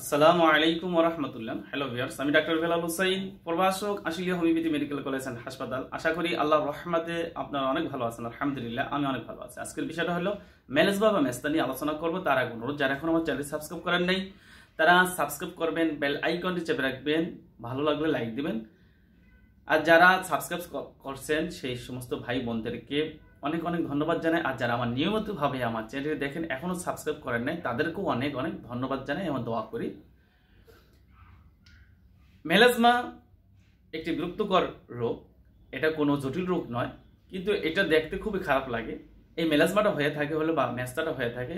আসসালামু আলাইকুম রহমতুল্লাহ হ্যালো ভিয়ার্স আমি ডাক্তার বেলাল হুসাইন প্রভাষক Ashulia homeopathy medical college and হাসপাতাল আশা করি আল্লাহ রহমাতে আপনারা অনেক ভালো আছেন আলহামদুলিল্লাহ আমি অনেক ভালো আছি আজকের বিষয়টা হলো মেলেজবা বাবা মেস্তা নিয়ে আলোচনা করবো তারা অনুরোধ যারা এখন আমার চ্যানেল সাবস্ক্রাইব করেন নাই তারা সাবস্ক্রাইব করবেন বেল আইকনটি চেপে রাখবেন ভালো লাগলে লাইক দিবেন আর যারা সাবস্ক্রাইব করছেন সেই সমস্ত ভাই বোনদেরকে অনেক অনেক ধন্যবাদ জানাই আর যারা আমার নিয়মিতভাবে আমার চ্যানেলটি দেখেন এখনও সাবস্ক্রাইব করেন নাই তাদেরকেও অনেক অনেক ধন্যবাদ জানাই আমার দোয়া করি মেলাজমা একটি বিরক্তকর রোগ এটা কোনো জটিল রোগ নয় কিন্তু এটা দেখতে খুবই খারাপ লাগে এই মেলাজমাটা হয়ে থাকে হলো বা ম্যাস্তাটা হয়ে থাকে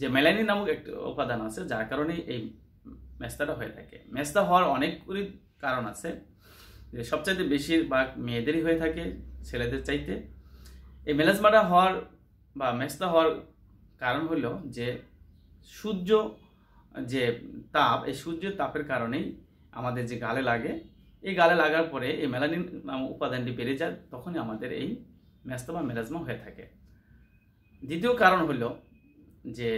যে মেলানি নামক একটি উপাদান আছে যার কারণে এই ম্যাস্তাটা হয়ে থাকে ম্যাস্তা হওয়ার অনেকগুলি কারণ আছে যে সবচাইতে বেশিরভাগ মেয়েদেরই হয়ে থাকে ছেলেদের চাইতে এই মেলাজমাটা হওয়ার বা মেসলা হওয়ার কারণ হলো যে সূর্য যে তাপ এই সূর্যের তাপের কারণেই আমাদের যে গালে লাগে এই গালে লাগার পরে এই মেলানিন নাম উপাদানটি বেড়ে যায় তখনই আমাদের এই ম্যাস্তা বা মেলাজমা হয়ে থাকে দ্বিতীয় কারণ হলো যে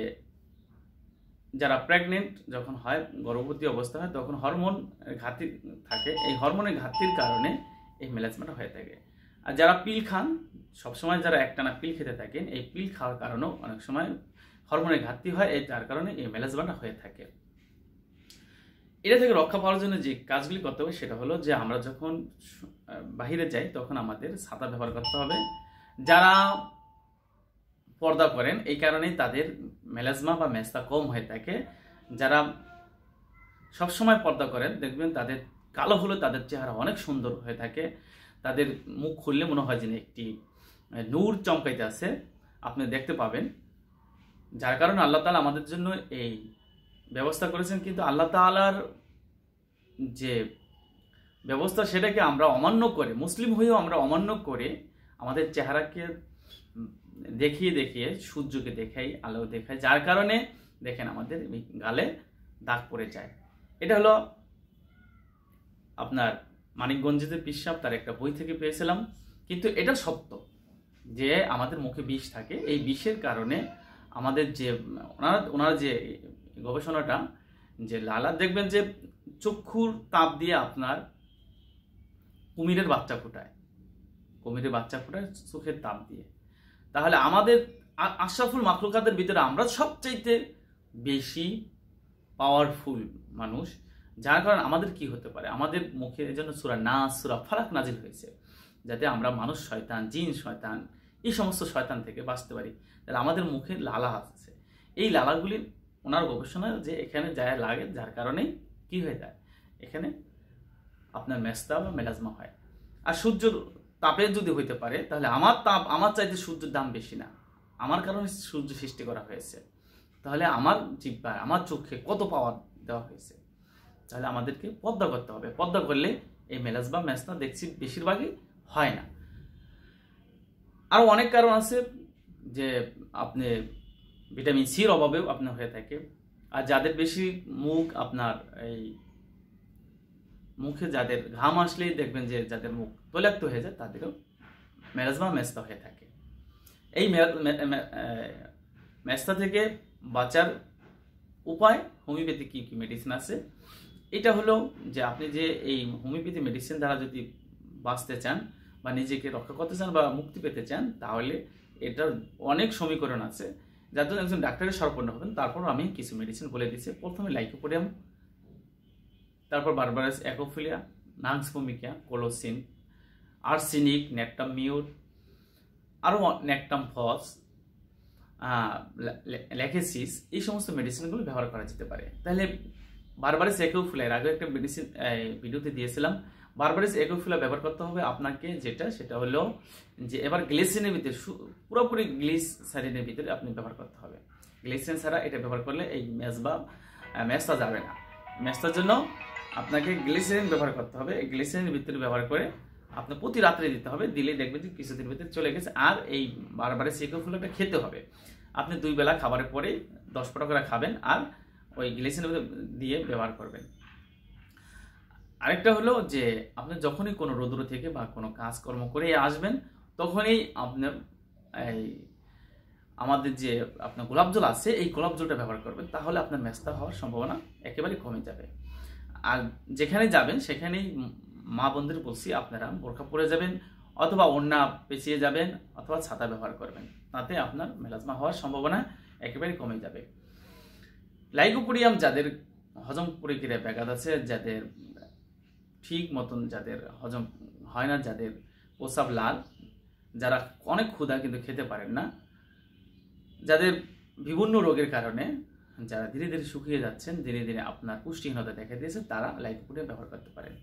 যারা প্রেগনেন্ট যখন হয় গর্ভবতী অবস্থা হয় তখন হরমোন ঘাটতি থাকে এই হরমোনের ঘাটতির কারণে এই মেলাজমাটা হয়ে থাকে আর যারা পিল খান সবসময় যারা একটানা পিল খেতে থাকেন এই পিল খাওয়ার কারণেও অনেক সময় হরমোনের ঘাটতি হয় এই যার কারণে এই মেলাজবানটা হয়ে থাকে এটা থেকে রক্ষা পাওয়ার জন্য যে কাজগুলি করতে হবে সেটা হলো যে আমরা যখন বাহিরে যাই তখন আমাদের ছাতা ব্যবহার করতে হবে যারা পর্দা করেন এই কারণে তাদের মেলাজমা বা মেস্তা কম হয়ে থাকে যারা সবসময় পর্দা করেন দেখবেন তাদের কালো হলে তাদের চেহারা অনেক সুন্দর হয়ে থাকে তাদের মুখ খুললে মনে হয় যেন একটি নূর চমকাইতে আছে আপনি দেখতে পাবেন যার কারণে আল্লাহ তালা আমাদের জন্য এই ব্যবস্থা করেছেন কিন্তু আল্লাহ তালার যে ব্যবস্থা সেটাকে আমরা অমান্য করে মুসলিম হয়েও আমরা অমান্য করে আমাদের চেহারাকে দেখিয়ে দেখিয়ে সূর্যকে দেখাই আলো দেখাই যার কারণে দেখেন আমাদের গালে দাগ পড়ে যায় এটা হলো আপনার মানিকগঞ্জেতে পিসাব তার একটা বই থেকে পেয়েছিলাম কিন্তু এটা সত্য যে আমাদের মুখে বিষ থাকে এই বিষের কারণে আমাদের যে ওনারা ওনার যে গবেষণাটা যে লালা দেখবেন যে চক্ষুর তাপ দিয়ে আপনার কুমিরের বাচ্চা ফুটায় কুমিরের বাচ্চা ফুটায় চোখের তাপ দিয়ে তাহলে আমাদের আশরাফুল মাখলুকাতের ভিতরে আমরা সবচাইতে বেশি পাওয়ারফুল মানুষ যার কারণে আমাদের কি হতে পারে আমাদের মুখে যেন সুরা নাচ সুরা ফারাক নাজিল হয়েছে যাতে আমরা মানুষ শয়তান জিন শয়তান এই সমস্ত শয়তান থেকে বাঁচতে পারি তাহলে আমাদের মুখে লালা আসছে এই লালাগুলি ওনার গবেষণায় যে এখানে যায় লাগে যার কারণেই কি হয়ে যায় এখানে আপনার মেস্তা বা মেলাজমা হয় আর সূর্যর তাপে যদি হইতে পারে তাহলে আমার তাপ আমার চাইতে সূর্যের দাম বেশি না আমার কারণে সূর্য সৃষ্টি করা হয়েছে তাহলে আমার জিব্বায় আমার চোখে কত পাওয়ার দেওয়া হয়েছে তাহলে আমাদেরকে পদ্মা করতে হবে পদ্মা করলে এই মেলাজ বা ম্যাচনা দেখছি বেশিরভাগই হয় না আরও অনেক কারণ আছে যে আপনি ভিটামিন সির অভাবেও আপনার হয়ে থাকে আর যাদের বেশি মুখ আপনার এই মুখে যাদের ঘাম আসলেই দেখবেন যে যাদের মুখ তৈলাক্ত হয়ে যায় তাদেরও বা মেস্তা হয়ে থাকে এই মেস্তা থেকে বাঁচার উপায় হোমিওপ্যাথি কী কী মেডিসিন আছে এটা হলো যে আপনি যে এই হোমিওপ্যাথি মেডিসিন দ্বারা যদি বাঁচতে চান বা নিজেকে রক্ষা করতে চান বা মুক্তি পেতে চান তাহলে এটার অনেক সমীকরণ আছে যার জন্য একজন ডাক্তারের সর্পণ্য হবেন তারপর আমি কিছু মেডিসিন বলে দিচ্ছি প্রথমে লাইকোপোডিয়াম তারপর বারবারাস অ্যাকোফিলিয়া নাংস ভূমিকা কোলোসিন আর্সিনিক নেকটাম মিউর আরও নেকটাম ফস ল্যাকেসিস এই সমস্ত মেডিসিনগুলো ব্যবহার করা যেতে পারে তাহলে বারবারিস একুফুলার আগে একটা মেডিসিন ভিডিওতে দিয়েছিলাম বারবারিস একুফুলা ব্যবহার করতে হবে আপনাকে যেটা সেটা হলো যে এবার গ্লিসিনের ভিতরে পুরোপুরি গ্লিস সারিনের ভিতরে আপনি ব্যবহার করতে হবে গ্লিসিন ছাড়া এটা ব্যবহার করলে এই ম্যাচ বা ম্যাচটা যাবে না ম্যাচটার জন্য আপনাকে গ্লিসিন ব্যবহার করতে হবে এই গ্লিসিনের ভিতরে ব্যবহার করে আপনার প্রতি রাত্রে দিতে হবে দিলে দেখবেন যে কিছুদিন ভিতরে চলে গেছে আর এই বারবারিস একুফুলাটা খেতে হবে আপনি দুই বেলা খাবারের পরে দশ পটকরা করে খাবেন আর ওই গ্লিসিন দিয়ে ব্যবহার করবেন আরেকটা হলো যে আপনি যখনই কোনো রৌদ্র থেকে বা কোনো কাজকর্ম করে আসবেন তখনই আপনার এই আমাদের যে আপনার গোলাপ জল আছে এই গোলাপ জলটা ব্যবহার করবেন তাহলে আপনার ম্যাস্তা হওয়ার সম্ভাবনা একেবারে কমে যাবে আর যেখানে যাবেন সেখানেই মা বন্ধুর বলছি আপনারা বোরখা পরে যাবেন অথবা ওড়না পেঁচিয়ে যাবেন অথবা ছাতা ব্যবহার করবেন তাতে আপনার মেলাজমা হওয়ার সম্ভাবনা একেবারে কমে যাবে লাইকোপোডিয়াম যাদের হজম প্রক্রিয়া ব্যাঘাত আছে যাদের ঠিক মতন যাদের হজম হয় না যাদের প্রস্রাব লাল যারা অনেক ক্ষুধা কিন্তু খেতে পারেন না যাদের বিভিন্ন রোগের কারণে যারা ধীরে ধীরে শুকিয়ে যাচ্ছেন ধীরে ধীরে আপনার পুষ্টিহীনতা দেখা দিয়েছে তারা লাইকোপোডিয়াম ব্যবহার করতে পারেন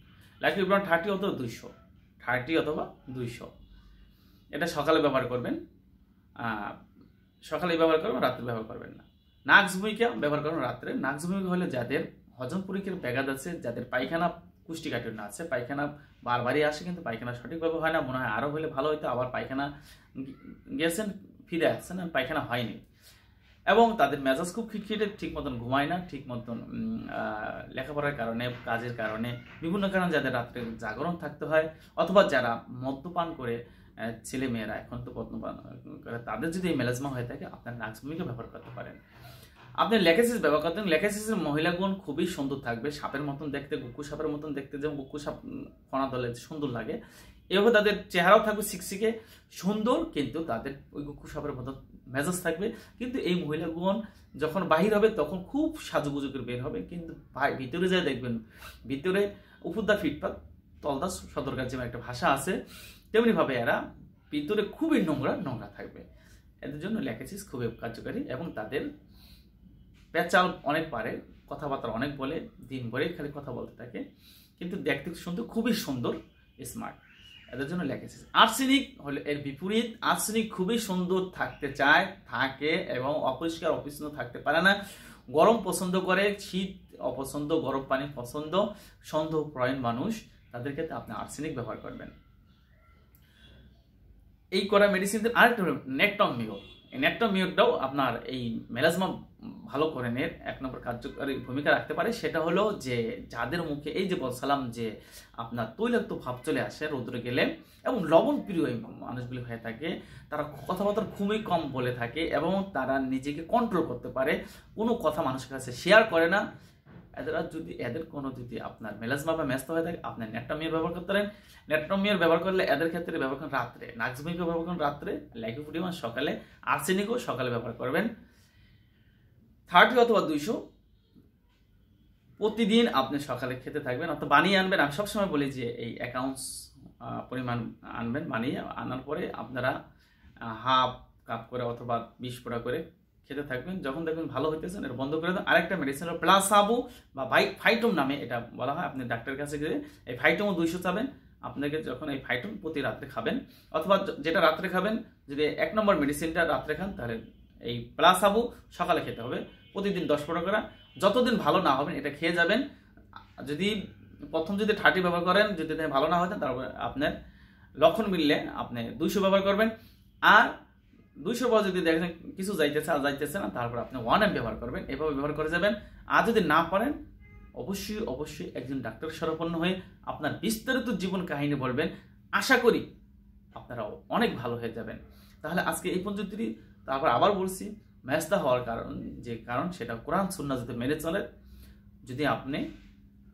লাইকোপোডিয়াম থার্টি অথবা দুইশো থার্টি অথবা দুইশো এটা সকালে ব্যবহার করবেন সকালে ব্যবহার করবেন রাত্রে ব্যবহার করবেন না নাক্স ভূমিকা ব্যবহার করুন রাত্রে নাক্স ভূমিকা হলে যাদের হজম পরীক্ষার ব্যাঘাত আছে যাদের পায়খানা না আছে পায়খানা বারবারই আসে কিন্তু পায়খানা সঠিকভাবে হয় না মনে হয় আরও হলে ভালো হইতো আবার পায়খানা গেছেন ফিরে আসছেন পায়খানা হয়নি এবং তাদের মেজাজ খুব খিটখিটে ঠিক মতন ঘুমায় না ঠিক মতন লেখাপড়ার কারণে কাজের কারণে বিভিন্ন কারণে যাদের রাত্রে জাগরণ থাকতে হয় অথবা যারা মদ্যপান করে ছেলে মেয়েরা এখন তো পদ্ম তাদের যদি এই মেলাজমা হয়ে থাকে আপনার ভূমিকা ব্যবহার করতে পারেন আপনি লেকেসিস ব্যবহার করতেন লেকেসিসের মহিলাগুণ খুবই সুন্দর থাকবে সাপের মতন দেখতে গুকু সাপের মতন দেখতে যেমন গুকু সাপ ফোনা দলে সুন্দর লাগে এভাবে তাদের চেহারাও থাকবে শিকশিকে সুন্দর কিন্তু তাদের ওই গুকু সাপের মতন মেজাজ থাকবে কিন্তু এই মহিলাগুণ যখন বাহির হবে তখন খুব সাজুগুজু করে বের হবে কিন্তু ভাই ভিতরে যায় দেখবেন ভিতরে উপদা ফিটপাত তলদা সদরকার যেমন একটা ভাষা আছে তেমনিভাবে এরা বিদ্যুতে খুবই নোংরা নোংরা থাকবে এদের জন্য ল্যাকেসিস খুবই কার্যকারী এবং তাদের পেঁচাল অনেক পারে কথাবার্তা অনেক বলে দিন ভরেই খালি কথা বলতে থাকে কিন্তু দেখতে শুনতে খুবই সুন্দর স্মার্ট এদের জন্য ল্যাকেসিস আর্সেনিক হলে এর বিপরীত আর্সেনিক খুবই সুন্দর থাকতে চায় থাকে এবং অপরিষ্কার অপরিচ্ছন্ন থাকতে পারে না গরম পছন্দ করে শীত অপছন্দ গরম পানি পছন্দ সন্দেহপ্রয়ণ মানুষ তাদের ক্ষেত্রে আপনি আর্সেনিক ব্যবহার করবেন এই করা মেডিসিনদের আরেকটা হলো নেটটম মিওর এই নেটটম আপনার এই মেলাজমা ভালো করে এর এক নম্বর কার্যকরী ভূমিকা রাখতে পারে সেটা হলো যে যাদের মুখে এই যে বলছিলাম যে আপনার তৈলাক্ত ভাব চলে আসে রোদ্রে গেলে এবং লবণ প্রিয় এই মানুষগুলি হয়ে থাকে তারা কথাবার্তা খুবই কম বলে থাকে এবং তারা নিজেকে কন্ট্রোল করতে পারে কোনো কথা মানুষের কাছে শেয়ার করে না এরা যদি এদের কোনো যদি আপনার মেলাজমা বা ম্যাস্ত হয়ে থাকে আপনি নেট্রামিয়ার ব্যবহার করতে পারেন নেট্রামিয়ার ব্যবহার করলে এদের ক্ষেত্রে ব্যবহার করেন রাত্রে নাক্সমিকে ব্যবহার করেন রাত্রে লাইকোফুডিমান সকালে আর্সেনিকও সকালে ব্যবহার করবেন থার্টি অথবা দুইশো প্রতিদিন আপনি সকালে খেতে থাকবেন অর্থাৎ বানিয়ে আনবেন আমি সবসময় বলি যে এই অ্যাকাউন্টস পরিমাণ আনবেন বানিয়ে আনার পরে আপনারা হাফ কাপ করে অথবা বিশ পোড়া করে খেতে থাকবেন যখন দেখবেন ভালো হইতেছেন এটা বন্ধ করে দেন আরেকটা মেডিসিন হলো প্লাসাবো বা ফাইটম নামে এটা বলা হয় আপনি ডাক্তারের কাছে গিয়ে এই ফাইটমও দুইশো চাবেন আপনাকে যখন এই ফাইটম প্রতি রাত্রে খাবেন অথবা যেটা রাত্রে খাবেন যদি এক নম্বর মেডিসিনটা রাত্রে খান তাহলে এই প্লাস সকালে খেতে হবে প্রতিদিন দশ পনেরো করা যতদিন ভালো না হবেন এটা খেয়ে যাবেন যদি প্রথম যদি থার্টি ব্যবহার করেন যদি ভালো না হয় তারপর আপনার লক্ষণ মিললে আপনি দুইশো ব্যবহার করবেন আর দুইশো বার যদি দেখেন কিছু যাইতেছে আর যাইতেছে না তারপর আপনি ওয়ান এম ব্যবহার করবেন এভাবে ব্যবহার করে যাবেন আর যদি না পারেন অবশ্যই অবশ্যই একজন ডাক্তার সরপন্ন হয়ে আপনার বিস্তারিত জীবন কাহিনী বলবেন আশা করি আপনারা অনেক ভালো হয়ে যাবেন তাহলে আজকে এই পদ্ধতিটি তারপর আবার বলছি ম্যাচটা হওয়ার কারণ যে কারণ সেটা কোরআন সুন্না যদি মেনে চলে যদি আপনি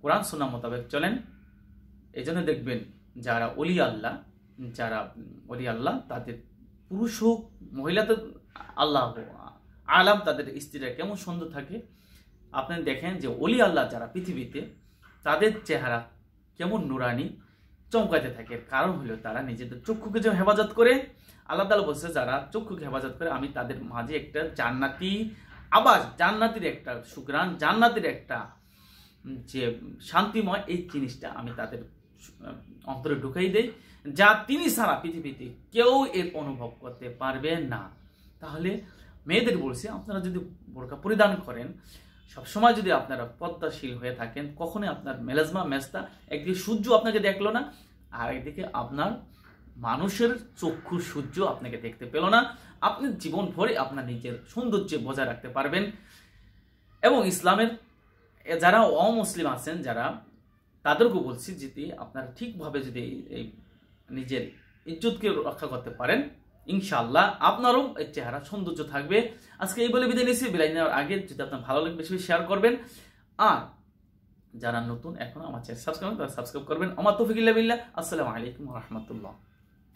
কোরআন সুন্না মোতাবেক চলেন এই জন্য দেখবেন যারা অলি আল্লাহ যারা অলি আল্লাহ তাদের পুরুষ হোক মহিলা তো আল্লাহ আলাম তাদের স্ত্রীরা কেমন সুন্দর থাকে আপনি দেখেন যে অলি আল্লাহ যারা পৃথিবীতে তাদের চেহারা কেমন নুরানি চমকাতে থাকে কারণ হলো তারা নিজেদের চক্ষুকে যে হেফাজত করে আল্লাহ তালা বলছে যারা চক্ষুকে হেফাজত করে আমি তাদের মাঝে একটা জান্নাতি আবাস জান্নাতির একটা সুগ্রাণ জান্নাতির একটা যে শান্তিময় এই জিনিসটা আমি তাদের অন্তরে ঢুকাই দেই যা তিনি সারা পৃথিবীতে কেউ এর অনুভব করতে পারবে না তাহলে মেয়েদের বলছি আপনারা যদি বোরকা পরিধান করেন সব সময় যদি আপনারা পদ্মাশীল হয়ে থাকেন কখনই আপনার মেলাজমা মেজতা একদিকে সূর্য আপনাকে দেখলো না আর একদিকে আপনার মানুষের চক্ষু সূর্য আপনাকে দেখতে পেল না আপনি জীবন ভরে আপনার নিজের সৌন্দর্য বজায় রাখতে পারবেন এবং ইসলামের যারা অমুসলিম আছেন যারা তাদেরকে বলছি যদি আপনারা ঠিকভাবে যদি এই নিজের ইজ্জতকে রক্ষা করতে পারেন ইনশাআল্লাহ আপনারও এর চেহারা সৌন্দর্য থাকবে আজকে এই বলে বিদায় নিচ্ছি বিদায় নেওয়ার আগে যদি আপনার ভালো লাগে বেশি শেয়ার করবেন আর যারা নতুন এখনও আমার চ্যানেল সাবস্ক্রাইব তারা সাবস্ক্রাইব করবেন আমার তফিকিল্লা বিল্লাহ আসসালামু আলাইকুম রহমতুল্লাহ